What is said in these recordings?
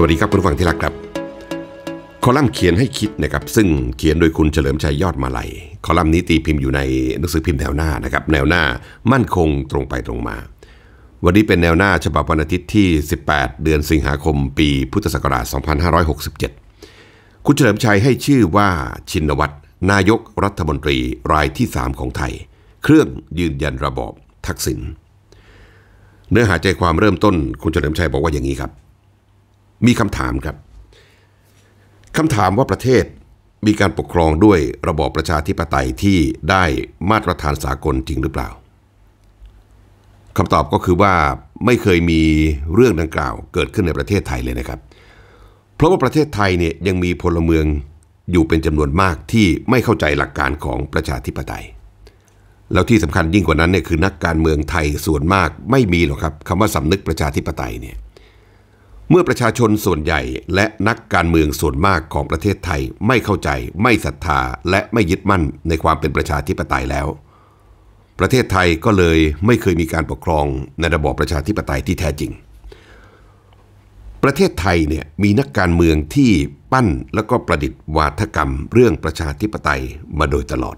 วัสดีครับคุณฟังที่รักครับ คอลัมน์เขียนให้คิดนะครับซึ่งเขียนโดยคุณเฉลิมชัยยอดมาลัยคอลัมน์นี้ตีพิมพ์อยู่ในหนังสือพิมพ์แนวหน้านะครับ แนวหน้ามั่นคงตรงไปตรงมา วันนี้เป็นแนวหน้าฉบับวันอาทิตย์ที่ 18 เดือนสิงหาคมปีพุทธศักราช 2567 คุณเฉลิมชัยให้ชื่อว่าชินวัตร นายกรัฐมนตรีรายที่ 3 ของไทย เครื่องยืนยันระบอบทักษิณเนื้อหาใจความเริ่มต้นคุณเฉลิมชัยบอกว่าอย่างนี้ครับมีคำถามครับ คำถามว่าประเทศมีการปกครองด้วยระบอบประชาธิปไตยที่ได้มาตรฐานสากลจริงหรือเปล่าคำตอบก็คือว่าไม่เคยมีเรื่องดังกล่าวเกิดขึ้นในประเทศไทยเลยนะครับ เพราะว่าประเทศไทยเนี่ยยังมีพลเมืองอยู่เป็นจำนวนมากที่ไม่เข้าใจหลักการของประชาธิปไตย แล้วที่สำคัญยิ่งกว่านั้นเนี่ยคือ นักการเมืองไทยส่วนมากไม่มีหรอกครับคำว่าสำนึกประชาธิปไตยเนี่ยเมื่อประชาชนส่วนใหญ่และนักการเมืองส่วนมากของประเทศไทยไม่เข้าใจไม่ศรัทธาและไม่ยึดมั่นในความเป็นประชาธิปไตยแล้ว ประเทศไทยก็เลยไม่เคยมีการปกครองในระบอบประชาธิปไตยที่แท้จริง ประเทศไทยเนี่ยมีนักการเมืองที่ปั้นแล้วก็ประดิษฐ์วาทกรรมเรื่องประชาธิปไตยมาโดยตลอด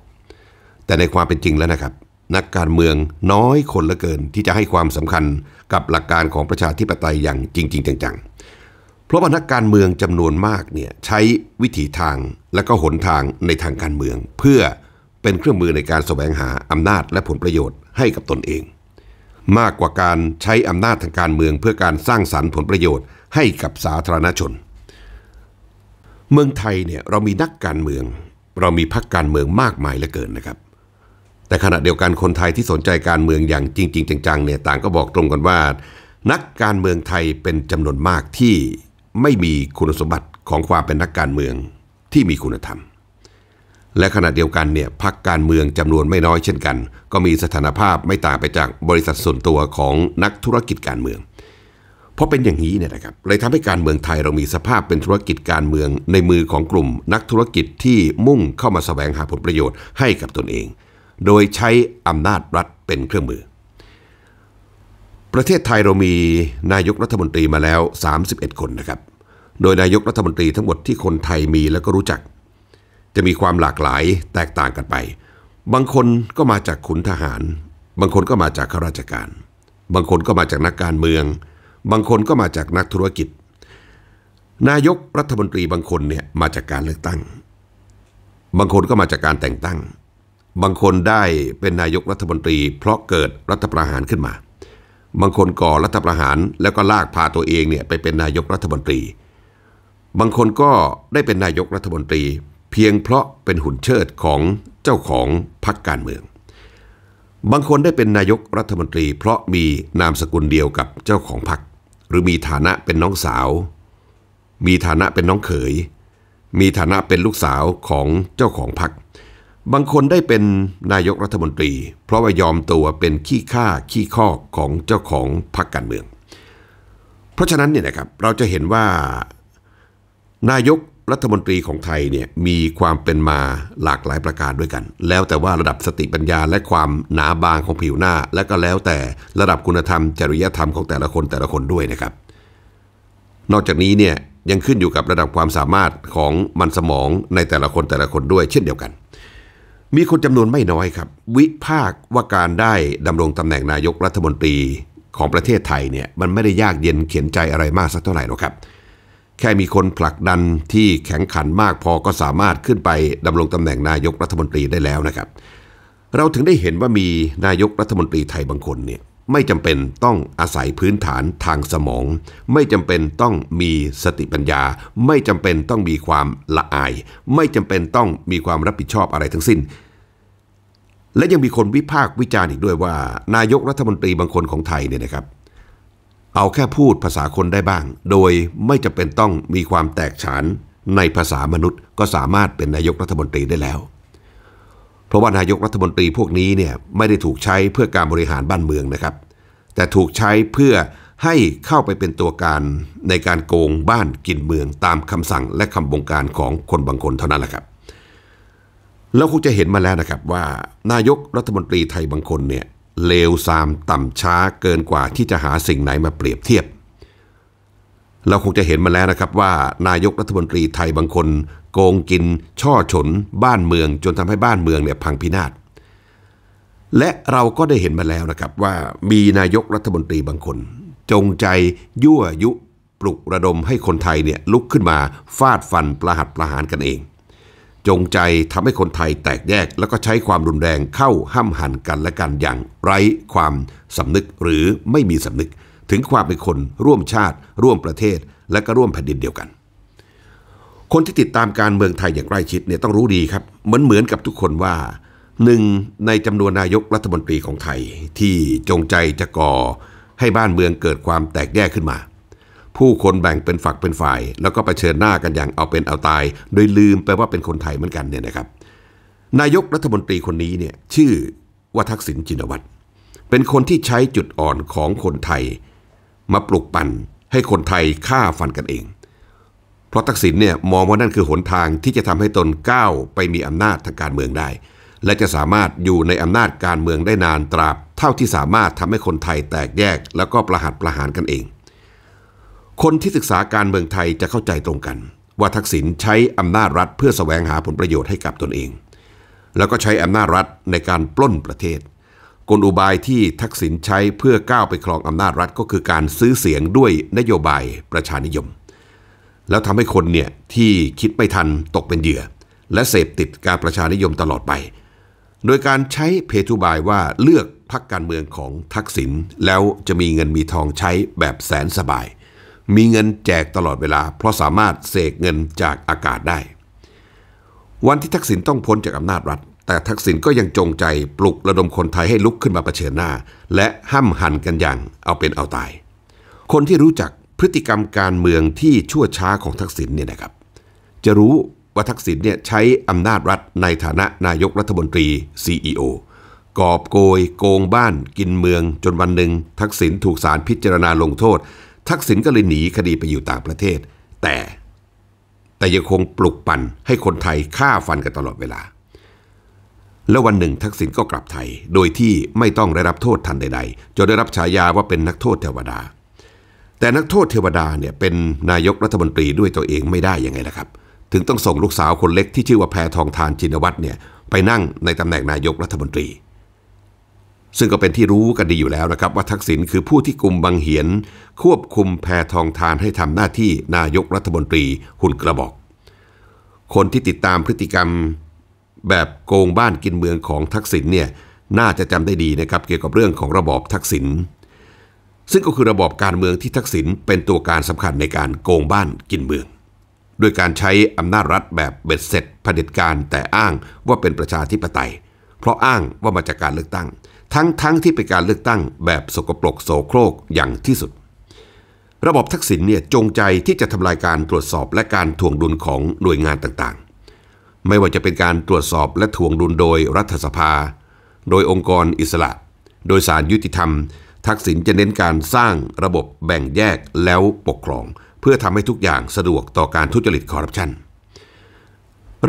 แต่ในความเป็นจริงแล้วนะครับนักการเมืองน้อยคนละเกินที่จะให้ความสำคัญกับหลักการของประชาธิปไตยอย่างจริงๆจังๆเพราะว่านักการเมืองจำนวนมากเนี่ยใช้วิถีทางและก็หนทางในทางการเมือง เพื่อเป็นเครื่องมือในการแสวงหาอำนาจและผลประโยชน์ให้กับตนเอง มากกว่าการใช้อำนาจทางการเมืองเพื่อการสร้างสรรค์ผลประโยชน์ ให้กับสาธารณชน เมืองไทยเนี่ยเรามีนักการเมือง เรามีพรรคการเมืองมากมายเหลือเกินนะครับแต่ขณะเดียวกันคนไทยที่สนใจการเมืองอย่างจริงๆจังๆเนี่ยต่างก็บอกตรงกันว่านักการเมืองไทยเป็นจำนวนมากที่ไม่มีคุณสมบัติของความเป็นนักการเมืองที่มีคุณธรรม และขณะเดียวกันเนี่ยพักการเมืองจำนวนไม่น้อยเช่นกัน ก็มีสถานภาพไม่ต่างไปจากบริษัทส่วนตัวของนักธุรกิจการเมือง เพราะเป็นอย่างนี้เนี่ยนะครับเลยทำให้การเมืองไทยเรามีสภาพเป็นธุรกิจการเมืองในมือของกลุ่ม นักธุรกิจที่มุ่งเข้ามาสแสวงหาผลประโยชน์ให้กับตนเองโดยใช้อำนาจรัฐเป็นเครื่องมือ ประเทศไทยเรามี นายกรัฐมนตรีมาแล้ว 31 คนนะครับ โดยนายกรัฐมนตรีทั้งหมดที่คนไทยมีแล้วก็รู้จัก จะมีความหลากหลายแตกต่างกันไป บางคนก็มาจากขุนทหาร บางคนก็มาจากข้าราชการ บางคนก็มาจากนักการเมือง บางคนก็มาจากนักธุรกิจ นายกรัฐมนตรีบางคนเนี่ยมาจากการเลือกตั้ง บางคนก็มาจากการแต่งตั้งบางคนได้เป็นนายกรัฐมนตรี เพราะเกิดรัฐประหารขึ้นมา บางคนก่อรัฐประหารแล้วก็ลากพาตัวเองเนี่ยไปเป็นนายกรัฐมนตรี บางคนก็ได้เป็นนายกรัฐมนตรีเพียงเพราะเป็นหุ่นเชิดของเจ้าของพรรคการเมือง บางคนได้เป็นนายกรัฐมนตรี เพราะมีนามสกุลเดียวกับเจ้าของพรรค หรือมีฐานะเป็นน้องสาว มีฐานะเป็นน้องเขย มีฐานะเป็นลูกสาวของเจ้าของพรรคบางคนได้เป็นนายกรัฐมนตรี เพราะว่ายอมตัวเป็นขี้ข้า ขี้ข้อของเจ้าของพรรคการเมือง เพราะฉะนั้นเนี่ยนะครับเราจะเห็นว่านายกรัฐมนตรีของไทยเนี่ยมีความเป็นมาหลากหลายประการด้วยกัน แล้วแต่ว่าระดับสติปัญญาและความหนาบางของผิวหน้า และก็แล้วแต่ระดับคุณธรรมจริยธรรมของแต่ละคนแต่ละคนด้วยนะครับ นอกจากนี้เนี่ยยังขึ้นอยู่กับระดับความสามารถของมันสมองในแต่ละคนแต่ละคนด้วย เช่นเดียวกันมีคนจำนวนไม่น้อยครับ วิพากว่าการได้ดำรงตำแหน่งนายกรัฐมนตรีของประเทศไทยเนี่ยมันไม่ได้ยากเย็นเขียนใจอะไรมากสักเท่าไหร่หรอกครับแค่มีคนผลักดันที่แข็งขันมากพอก็สามารถขึ้นไปดำรงตำแหน่งนายกรัฐมนตรีได้แล้วนะครับ เราถึงได้เห็นว่ามีนายกรัฐมนตรีไทยบางคนเนี่ยไม่จำเป็นต้องอาศัยพื้นฐานทางสมอง ไม่จำเป็นต้องมีสติปัญญา ไม่จำเป็นต้องมีความละอาย ไม่จำเป็นต้องมีความรับผิดชอบอะไรทั้งสิ้นและยังมีคนวิพากษ์วิจารณ์อีกด้วยว่า นายกรัฐมนตรีบางคนของไทยเนี่ยนะครับ เอาแค่พูดภาษาคนได้บ้าง โดยไม่จำเป็นต้องมีความแตกฉานในภาษามนุษย์ก็สามารถเป็นนายกรัฐมนตรีได้แล้ว เพราะว่านายกรัฐมนตรีพวกนี้เนี่ยไม่ได้ถูกใช้เพื่อการบริหารบ้านเมืองนะครับ แต่ถูกใช้เพื่อให้เข้าไปเป็นตัวการในการโกงบ้านกินเมือง ตามคำสั่งและคำบงการของคนบางคนเท่านั้นแหละครับเราคงจะเห็นมาแล้วนะครับว่า นายกรัฐมนตรีไทยบางคนเนี่ยเลวซามต่ำช้าเกินกว่าที่จะหาสิ่งไหนมาเปรียบเทียบ เราคงจะเห็นมาแล้วนะครับว่า นายกรัฐมนตรีไทยบางคนโกงกิน ช่อฉน บ้านเมืองจนทำให้บ้านเมืองเนี่ยพังพินาศและเราก็ได้เห็นมาแล้วนะครับว่ามีนายกรัฐมนตรีบางคน จงใจ ยั่วยุปลุกระดมให้คนไทยเนี่ยลุกขึ้นมาฟาดฟันประหัตประหารกันเองจงใจทำให้คนไทยแตกแยก แล้วก็ใช้ความรุนแรงเข้าห้ามหันกันและกันอย่างไร้ความสำนึกหรือไม่มีสำนึกถึงความเป็นคนร่วมชาติ ร่วมประเทศและก็ร่วมแผ่นดินเดียวกัน คนที่ติดตามการเมืองไทยอย่างใกล้ชิดเนี่ยต้องรู้ดีครับมันเหมือนกับทุกคนว่าหนึ่งในจำนวนนายกรัฐมนตรีของไทยที่จงใจจะก่อให้บ้านเมืองเกิดความแตกแยกขึ้นมาผู้คนแบ่งเป็นฝักเป็นฝ่าย แล้วก็ไปเชิญหน้ากันอย่างเอาเป็นเอาตาย โดยลืมไปว่าเป็นคนไทยเหมือนกันเนี่ยนะครับ นายกรัฐมนตรีคนนี้เนี่ยชื่อว่าทักษิณจินวัตรเป็นคนที่ใช้จุดอ่อนของคนไทย มาปลุกปั่นให้คนไทยฆ่าฟันกันเองเพราะทักษิณเนี่ยมองว่านั่นคือหนทางที่จะทำให้ตนก้าวไปมีอำนาจทางการเมืองได้และจะสามารถอยู่ในอำนาจการเมืองได้นานตราบเท่าที่สามารถทำให้คนไทยแตกแยก แล้วก็ประหัตประหารกันเองคนที่ศึกษาการเมืองไทยจะเข้าใจตรงกัน ว่าทักษิณใช้อำนาจรัฐเพื่อสแสวงหาผลประโยชน์ให้กับตนเอง แล้วก็ใช้อำนาจรัฐในการปล้นประเทศ กลอุบายที่ทักษิณใช้เพื่อก้าวไปครองอำนาจรัฐ ก็คือการซื้อเสียงด้วยนโยบายประชานิยม แล้วทำให้คนเนี่ยที่คิดไม่ทันตกเป็นเหยื่อ และเสพติดการประชานิยมตลอดไป โดยการใช้เพทุบายว่าเลือกพักการเมืองของทักษิณแล้วจะมีเงินมีทองใช้แบบแสนสบายมีเงินแจกตลอดเวลาเพราะสามารถเสกเงินจากอากาศได้ วันที่ทักษิณต้องพ้นจากอำนาจรัฐแต่ทักษิณก็ยังจงใจปลุกระดมคนไทยให้ลุกขึ้นมาเผชิญหน้า และห้ำหันกันอย่างเอาเป็นเอาตาย คนที่รู้จักพฤติกรรมการเมืองที่ชั่วช้าของทักษิณเนี่ยนะครับจะรู้ว่าทักษิณเนี่ยใช้อำนาจรัฐในฐานะนายกรัฐมนตรี CEO กอบโกยโกงบ้าน กินเมือง จนวันหนึ่งทักษิณถูกศาลพิจารณาลงโทษทักษิณก็เลยหนีคดีไปอยู่ต่างประเทศ แต่ แต่ยังคงปลุกปั่นให้คนไทยฆ่าฟันกันตลอดเวลา แล้ววันหนึ่ง ทักษิณก็กลับไทย โดยที่ไม่ต้องได้รับโทษทันใดๆจนได้รับฉายาว่าเป็นนักโทษเทวดา แต่นักโทษเทวดาเนี่ยเป็นนายกรัฐมนตรีด้วยตัวเองไม่ได้ยังไงล่ะครับ ถึงต้องส่งลูกสาวคนเล็ก ที่ชื่อว่าแพทองทานชินวัตรเนี่ยไปนั่งในตำแหน่งนายกรัฐมนตรีซึ่งก็เป็นที่รู้กันดีอยู่แล้วนะครับว่าทักษิณคือผู้ที่กลุ่มบังเหียน ควบคุมแพทองทานให้ทำหน้าที่นายกรัฐมนตรีหุ่นกระบอก คนที่ติดตามพฤติกรรมแบบโกงบ้านกินเมืองของทักษิณเนี่ยน่าจะจำได้ดีนะครับเกี่ยวกับเรื่องของระบอบทักษิณซึ่งก็คือระบอบการเมืองที่ทักษิณเป็นตัวการสำคัญในการโกงบ้านกินเมืองด้วยการใช้อำนาจรัฐแบบเบ็ดเสร็จเผด็จการแต่อ้างว่าเป็นประชาธิปไตยเพราะอ้างว่ามาจากการเลือกตั้ง ทั้งๆทที่เป็นการเลือกตั้งแบบสกปรกโสโครกอย่างที่สุด ระบบทักษิณเนี่ยจงใจที่จะทำลายการตรวจสอบและการทวงดุลของหน่วยงานต่างๆ ไม่ว่าจะเป็นการตรวจสอบและทวงดุลโดยรัฐสภา โดยองค์กรอิสระ โดยสารยุติธรรม ทักษิณจะเน้นการสร้างระบบแบ่งแยกแล้วปกครองเพื่อทำให้ทุกอย่างสะดวกต่อการทุจริตคอร์รัปชัน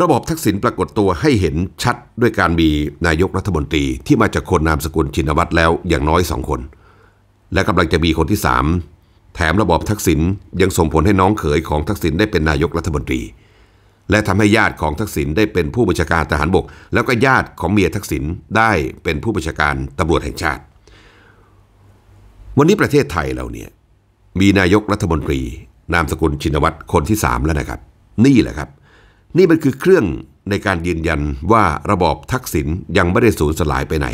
ระบบทักษิณปรากฏตัวให้เห็นชัดด้วยการมีนายกรัฐมนตรี ที่มาจากคนนามสกุลชินวัตรแล้วอย่างน้อยสองคน และกำลังจะมีคนที่สามแถมระบบทักษิณยังส่งผลให้น้องเขยของทักษิณได้เป็นนายกรัฐมนตรี และทำให้ญาติของทักษิณได้เป็นผู้บัญชาการทหารบก แล้วก็ญาติของเมียทักษิณได้เป็นผู้บัญชาการตำรวจแห่งชาติ วันนี้ประเทศไทยเราเนี่ยมีนายกรัฐมนตรี นามสกุลชินวัตรคนที่สามแล้วนะครับ นี่แหละครับนี่มันคือเครื่องในการยืนยันว่าระบอบทักษิณยังไม่ได้สูญสลายไปไหน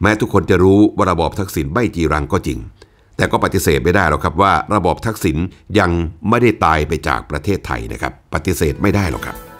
แม้ทุกคนจะรู้ว่าระบอบทักษิณไม่จีรังก็จริง แต่ก็ปฏิเสธไม่ได้หรอกครับว่าระบอบทักษิณยังไม่ได้ตายไปจากประเทศไทยนะครับ ปฏิเสธไม่ได้หรอกครับ